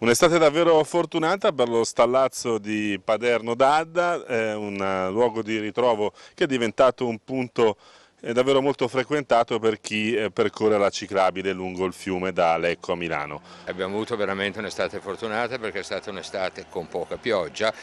Un'estate davvero fortunata per lo stallazzo di Paderno d'Adda, eh, un luogo di ritrovo che è diventato un punto eh, davvero molto frequentato per chi eh, percorre la ciclabile lungo il fiume da Lecco a Milano. Abbiamo avuto veramente un'estate fortunata perché è stata un'estate con poca pioggia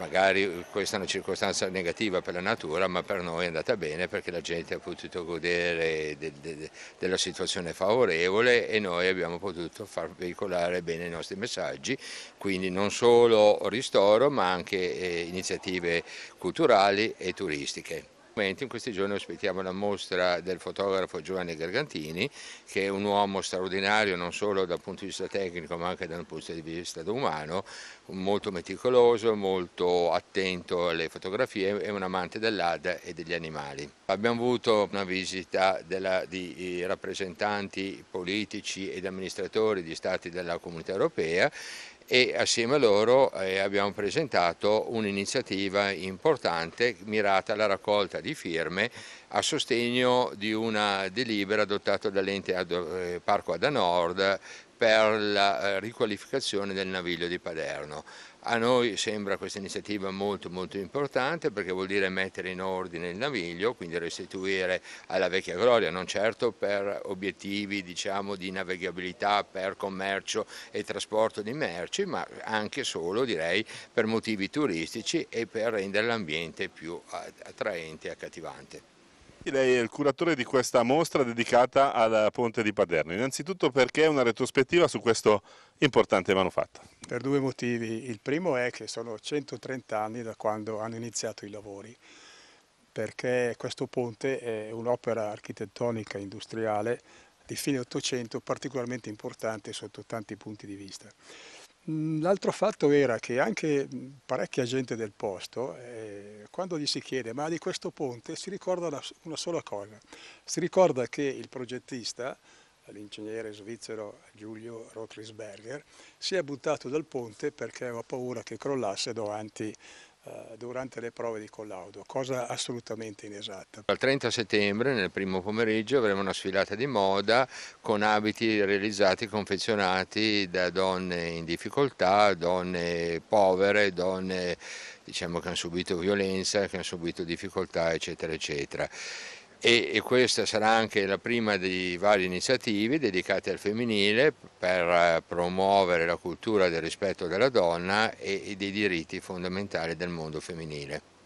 magari questa è una circostanza negativa per la natura, ma per noi è andata bene perché la gente ha potuto godere de, de, de, della situazione favorevole e noi abbiamo potuto far veicolare bene i nostri messaggi, quindi non solo ristoro ma anche eh, iniziative culturali e turistiche. In questi giorni ospitiamo la mostra del fotografo Giovanni Gargantini, che è un uomo straordinario non solo dal punto di vista tecnico ma anche dal punto di vista umano, molto meticoloso, molto attento alle fotografie e un amante dell'AD e degli animali. Abbiamo avuto una visita della, di rappresentanti politici ed amministratori di stati della comunità europea e assieme a loro eh, abbiamo presentato un'iniziativa importante mirata alla raccolta di firme a sostegno di una delibera adottata dall'ente eh, Parco Ada Nord per la eh, riqualificazione del naviglio di Paderno. A noi sembra questa iniziativa molto molto importante perché vuol dire mettere in ordine il naviglio, quindi restituire alla vecchia gloria, non certo per obiettivi diciamo, di navigabilità, per commercio e trasporto di merci, ma anche solo direi per motivi turistici e per rendere l'ambiente più attraente e accattivante. Lei è il curatore di questa mostra dedicata al Ponte di Paderno. Innanzitutto perché una retrospettiva su questo importante manufatto? Per due motivi. Il primo è che sono 130 anni da quando hanno iniziato i lavori, perché questo ponte è un'opera architettonica industriale di fine Ottocento particolarmente importante sotto tanti punti di vista. Mm, l'altro fatto era che anche mm, parecchia gente del posto, eh, quando gli si chiede ma di questo ponte, si ricorda una, una sola cosa. Si ricorda che il progettista, l'ingegnere svizzero Giulio Rotlisberger, si è buttato dal ponte perché aveva paura che crollasse davanti eh, durante le prove di collaudo, cosa assolutamente inesatta. Il 30 settembre, nel primo pomeriggio, avremo una sfilata di moda con abiti realizzati confezionati da donne in difficoltà, donne povere, donne diciamo, che hanno subito violenza, che hanno subito difficoltà, eccetera, eccetera e, questa sarà anche la prima di varie iniziative dedicate al femminile per eh, promuovere la cultura del rispetto della donna e dei diritti fondamentali del mondo femminile.